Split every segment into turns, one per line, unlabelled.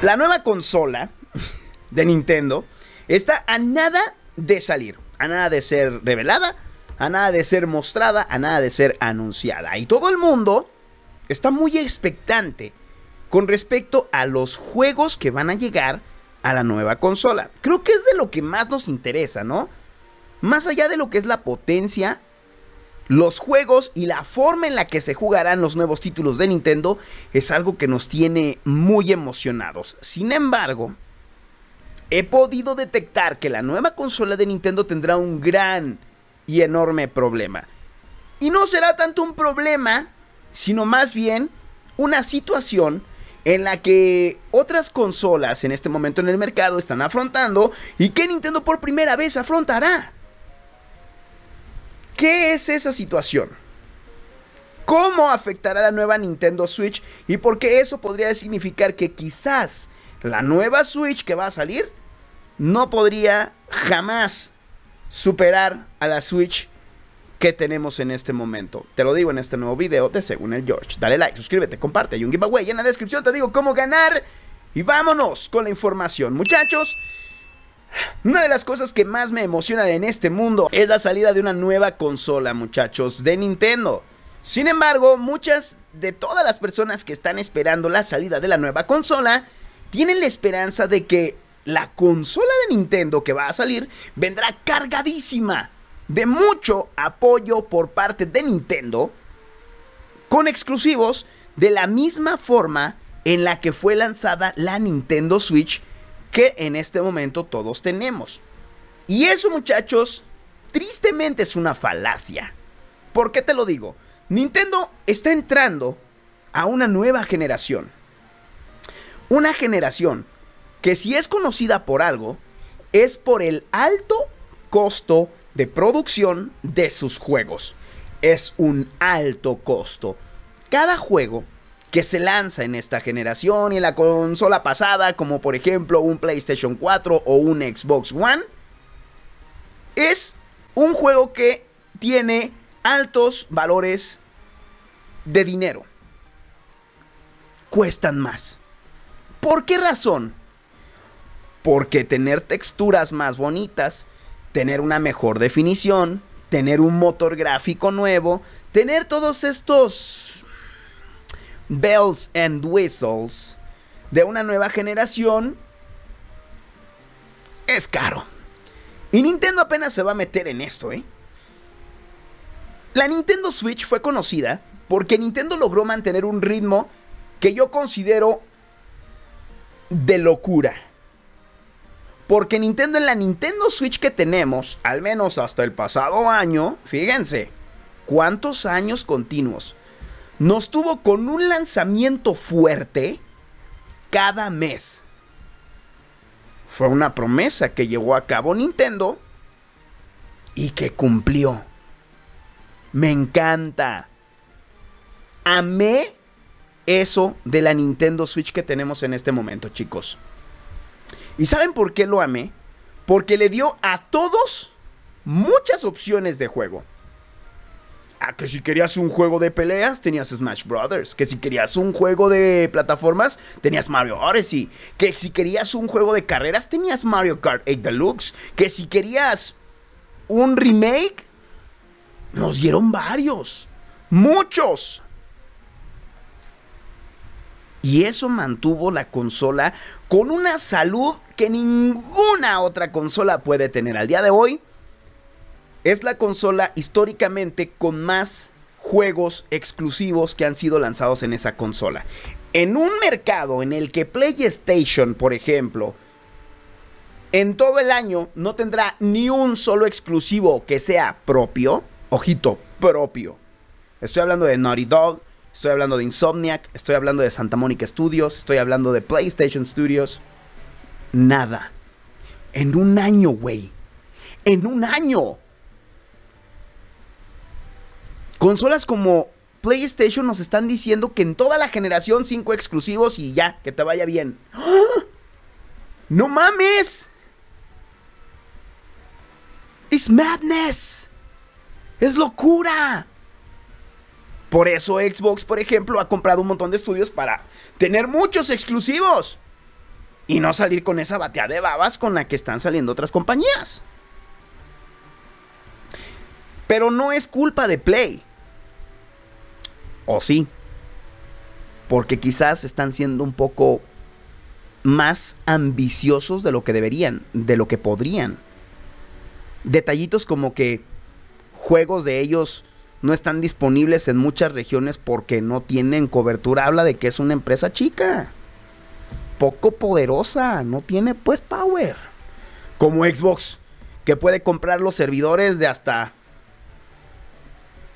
La nueva consola de Nintendo está a nada de salir, a nada de ser revelada, a nada de ser mostrada, a nada de ser anunciada. Y todo el mundo está muy expectante con respecto a los juegos que van a llegar a la nueva consola. Creo que es de lo que más nos interesa, ¿no? Más allá de lo que es la potencia los juegos y la forma en la que se jugarán los nuevos títulos de Nintendo es algo que nos tiene muy emocionados. Sin embargo, he podido detectar que la nueva consola de Nintendo tendrá un gran y enorme problema. Y no será tanto un problema, sino más bien una situación en la que otras consolas en este momento en el mercado están afrontando y que Nintendo por primera vez afrontará. ¿Qué es esa situación? ¿Cómo afectará la nueva Nintendo Switch? Y por qué eso podría significar que quizás la nueva Switch que va a salir no podría jamás superar a la Switch que tenemos en este momento. Te lo digo en este nuevo video de Según el George. Dale like, suscríbete, comparte. Hay un giveaway en la descripción. Te digo cómo ganar. Y vámonos con la información, muchachos. Una de las cosas que más me emociona en este mundo es la salida de una nueva consola, muchachos, de Nintendo. Sin embargo, muchas de todas las personas que están esperando la salida de la nueva consola tienen la esperanza de que la consola de Nintendo que va a salir vendrá cargadísima de mucho apoyo por parte de Nintendo con exclusivos de la misma forma en la que fue lanzada la Nintendo Switch que en este momento todos tenemos. Y eso muchachos, tristemente es una falacia. ¿Por qué te lo digo? Nintendo está entrando a una nueva generación. Una generación que si es conocida por algo, es por el alto costo de producción de sus juegos. Es un alto costo. Cada juego que se lanza en esta generación y en la consola pasada, como por ejemplo un PlayStation 4 o un Xbox One, es un juego que tiene altos valores de dinero. Cuestan más. ¿Por qué razón? Porque tener texturas más bonitas, tener una mejor definición, tener un motor gráfico nuevo, tener todos estos bells and whistles de una nueva generación es caro. Y Nintendo apenas se va a meter en esto, ¿eh? La Nintendo Switch fue conocida porque Nintendo logró mantener un ritmo que yo considero de locura. Porque Nintendo en la Nintendo Switch que tenemos, al menos hasta el pasado año, fíjense, ¿cuántos años continuos? nos tuvo con un lanzamiento fuerte cada mes. Fue una promesa que llevó a cabo Nintendo y que cumplió. Me encanta. Amé eso de la Nintendo Switch que tenemos en este momento, chicos. ¿Y saben por qué lo amé? Porque le dio a todos muchas opciones de juego. Ah, que si querías un juego de peleas, tenías Smash Brothers. Que si querías un juego de plataformas, tenías Mario Odyssey. Que si querías un juego de carreras, tenías Mario Kart 8 Deluxe. Que si querías un remake, nos dieron varios. Muchos. Y eso mantuvo la consola con una salud que ninguna otra consola puede tener al día de hoy. Es la consola históricamente con más juegos exclusivos que han sido lanzados en esa consola. En un mercado en el que PlayStation, por ejemplo, en todo el año no tendrá ni un solo exclusivo que sea propio, ojito, propio. Estoy hablando de Naughty Dog, estoy hablando de Insomniac, estoy hablando de Santa Mónica Studios, estoy hablando de PlayStation Studios. Nada. En un año, güey. En un año. Consolas como PlayStation nos están diciendo que en toda la generación 5 exclusivos y ya, que te vaya bien. ¡Ah! ¡No mames! ¡Es madness! ¡Es locura! Por eso Xbox, por ejemplo, ha comprado un montón de estudios para tener muchos exclusivos. Y no salir con esa batea de babas con la que están saliendo otras compañías. Pero no es culpa de Play. O sí. Porque quizás están siendo un poco más ambiciosos de lo que deberían, de lo que podrían. Detallitos como que juegos de ellos no están disponibles en muchas regiones porque no tienen cobertura. Habla de que es una empresa chica, poco poderosa, no tiene pues power. Como Xbox, que puede comprar los servidores de hasta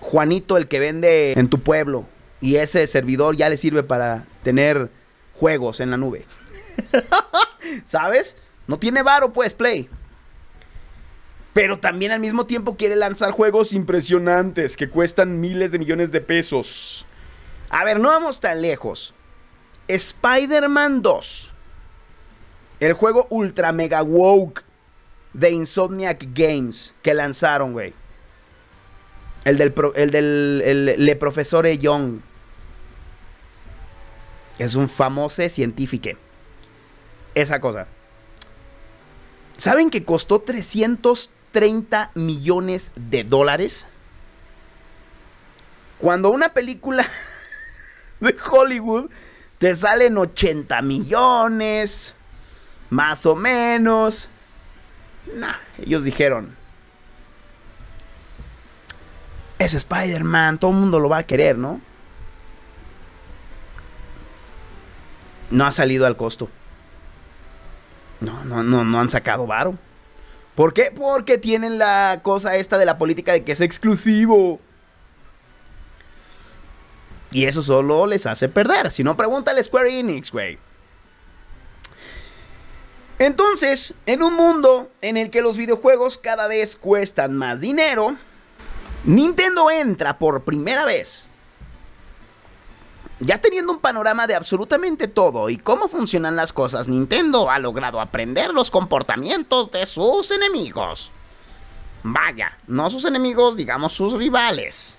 Juanito, el que vende en tu pueblo. Y ese servidor ya le sirve para tener juegos en la nube. ¿Sabes? No tiene varo, pues, Play. Pero también al mismo tiempo quiere lanzar juegos impresionantes que cuestan miles de millones de pesos. A ver, no vamos tan lejos. Spider-Man 2. El juego ultra mega woke de Insomniac Games que lanzaron, güey. El del, profesor el Young. Es un famoso científico. Esa cosa. ¿Saben que costó 330 millones de dólares? Cuando una película de Hollywood te salen 80 millones, más o menos. Nah, ellos dijeron, es Spider-Man, todo el mundo lo va a querer, ¿no? No ha salido al costo. No, no, no, no han sacado varo. ¿Por qué? Porque tienen la cosa esta de la política de que es exclusivo. Y eso solo les hace perder. Si no, pregúntale Square Enix, güey. Entonces, en un mundo en el que los videojuegos cada vez cuestan más dinero, Nintendo entra por primera vez, ya teniendo un panorama de absolutamente todo y cómo funcionan las cosas, Nintendo ha logrado aprender los comportamientos de sus enemigos. Vaya, no sus enemigos, digamos sus rivales.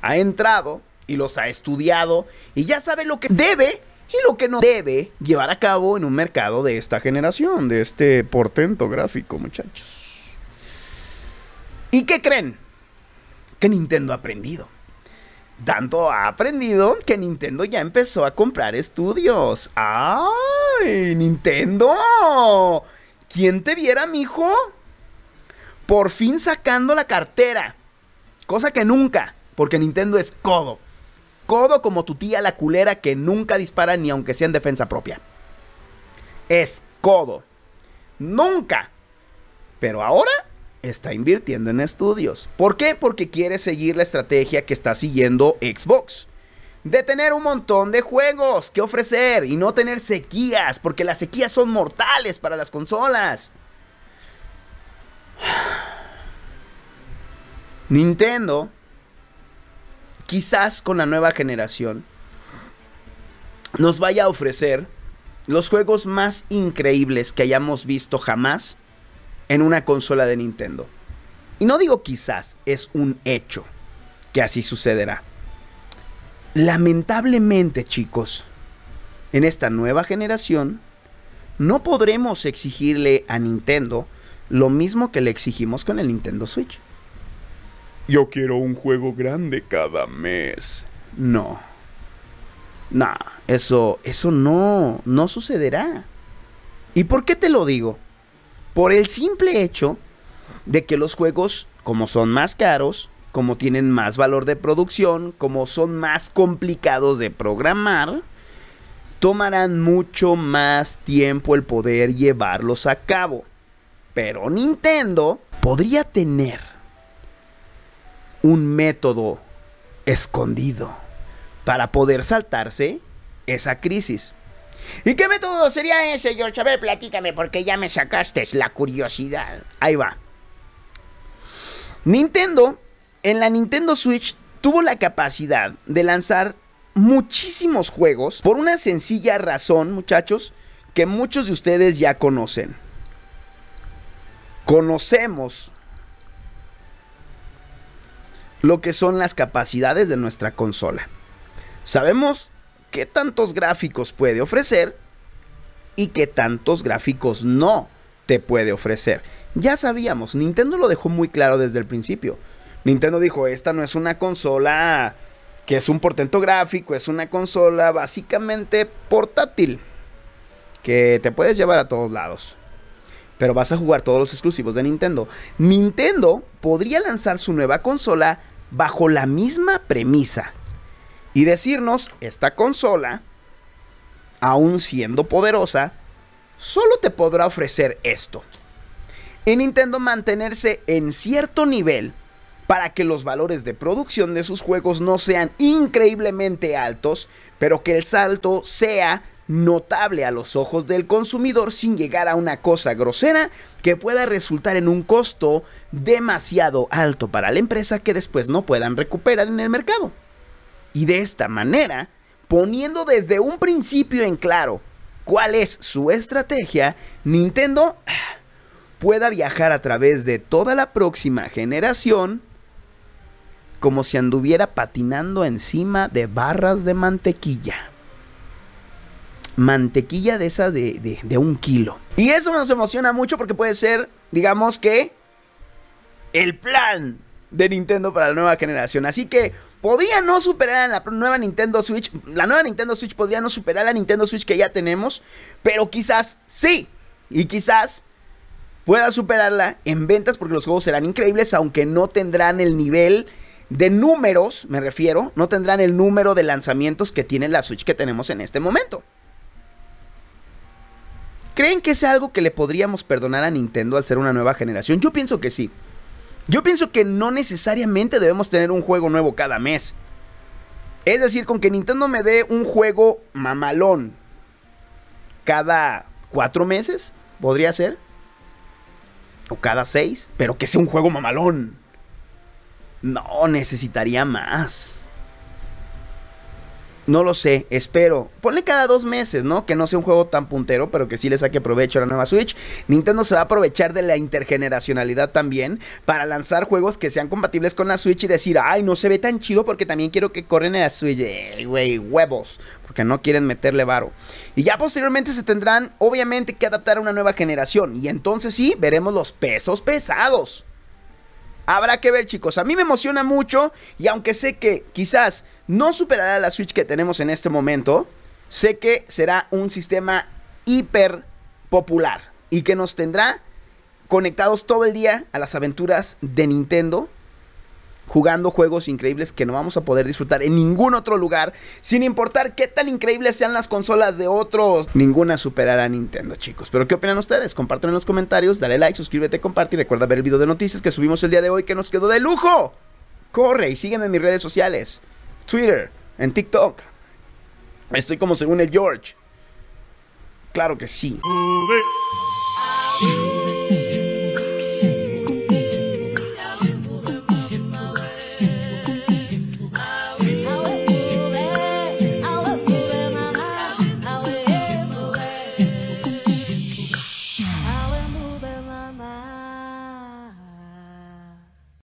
Ha entrado y los ha estudiado y ya sabe lo que debe y lo que no debe llevar a cabo en un mercado de esta generación, de este portento gráfico, muchachos. ¿Y qué creen? que Nintendo ha aprendido. Tanto ha aprendido que Nintendo ya empezó a comprar estudios. ¡Ay, Nintendo! ¿Quién te viera, mijo? Por fin sacando la cartera. Cosa que nunca, porque Nintendo es codo. Codo como tu tía la culera que nunca dispara ni aunque sea en defensa propia. Es codo. Nunca. Pero ahora está invirtiendo en estudios. ¿Por qué? Porque quiere seguir la estrategia que está siguiendo Xbox. De tener un montón de juegos que ofrecer y no tener sequías, porque las sequías son mortales para las consolas. Nintendo, quizás con la nueva generación, nos vaya a ofrecer los juegos más increíbles que hayamos visto jamás en una consola de Nintendo. Y no digo quizás, es un hecho que así sucederá. Lamentablemente, chicos, en esta nueva generación no podremos exigirle a Nintendo lo mismo que le exigimos con el Nintendo Switch. Yo quiero un juego grande cada mes. No. Nah, eso, eso no, no sucederá. ¿Y por qué te lo digo? Por el simple hecho de que los juegos, como son más caros, como tienen más valor de producción, como son más complicados de programar, tomarán mucho más tiempo el poder llevarlos a cabo. Pero Nintendo podría tener un método escondido para poder saltarse esa crisis. ¿Y qué método sería ese, George? A ver, platícame, porque ya me sacaste la curiosidad. Ahí va. Nintendo, en la Nintendo Switch, tuvo la capacidad de lanzar muchísimos juegos por una sencilla razón, muchachos, que muchos de ustedes ya conocen. Conocemos lo que son las capacidades de nuestra consola. Sabemos qué tantos gráficos puede ofrecer y qué tantos gráficos no te puede ofrecer. Ya sabíamos, Nintendo lo dejó muy claro desde el principio. Nintendo dijo, esta no es una consola que es un portento gráfico, es una consola básicamente portátil que te puedes llevar a todos lados. Pero vas a jugar todos los exclusivos de Nintendo. Nintendo podría lanzar su nueva consola bajo la misma premisa y decirnos, esta consola, aún siendo poderosa, solo te podrá ofrecer esto. En Nintendo mantenerse en cierto nivel para que los valores de producción de sus juegos no sean increíblemente altos, pero que el salto sea notable a los ojos del consumidor sin llegar a una cosa grosera que pueda resultar en un costo demasiado alto para la empresa que después no puedan recuperar en el mercado. Y de esta manera, poniendo desde un principio en claro cuál es su estrategia, Nintendo ah, pueda viajar a través de toda la próxima generación como si anduviera patinando encima de barras de mantequilla. Mantequilla de esa de, de, de, un kilo. Y eso nos emociona mucho porque puede ser, digamos que, el plan de Nintendo para la nueva generación. Así que podría no superar a la nueva Nintendo Switch. La nueva Nintendo Switch podría no superar a la Nintendo Switch que ya tenemos, pero quizás sí. Y quizás pueda superarla en ventas porque los juegos serán increíbles, aunque no tendrán el nivel de números, me refiero, no tendrán el número de lanzamientos que tiene la Switch que tenemos en este momento. ¿Creen que es algo que le podríamos perdonar a Nintendo al ser una nueva generación? Yo pienso que sí. Yo pienso que no necesariamente debemos tener un juego nuevo cada mes. Es decir, con que Nintendo me dé un juego mamalón cada cuatro meses, podría ser. O cada seis, pero que sea un juego mamalón. No, necesitaría más. No lo sé, espero. Ponle cada dos meses, ¿no? Que no sea un juego tan puntero, pero que sí le saque provecho a la nueva Switch. Nintendo se va a aprovechar de la intergeneracionalidad también para lanzar juegos que sean compatibles con la Switch y decir, ay, no se ve tan chido porque también quiero que corren a la Switch. güey, huevos, porque no quieren meterle varo. Y ya posteriormente se tendrán, obviamente, que adaptar a una nueva generación. Y entonces sí, veremos los pesos pesados. Habrá que ver, chicos. A mí me emociona mucho y aunque sé que quizás no superará la Switch que tenemos en este momento, sé que será un sistema hiper popular y que nos tendrá conectados todo el día a las aventuras de Nintendo jugando juegos increíbles que no vamos a poder disfrutar en ningún otro lugar, sin importar qué tan increíbles sean las consolas de otros. Ninguna superará a Nintendo, chicos. Pero ¿qué opinan ustedes? Compartan en los comentarios, dale like, suscríbete, comparte y recuerda ver el video de noticias que subimos el día de hoy que nos quedó de lujo. Corre y sígueme en mis redes sociales, Twitter, en TikTok. Estoy como según el George. Claro que sí.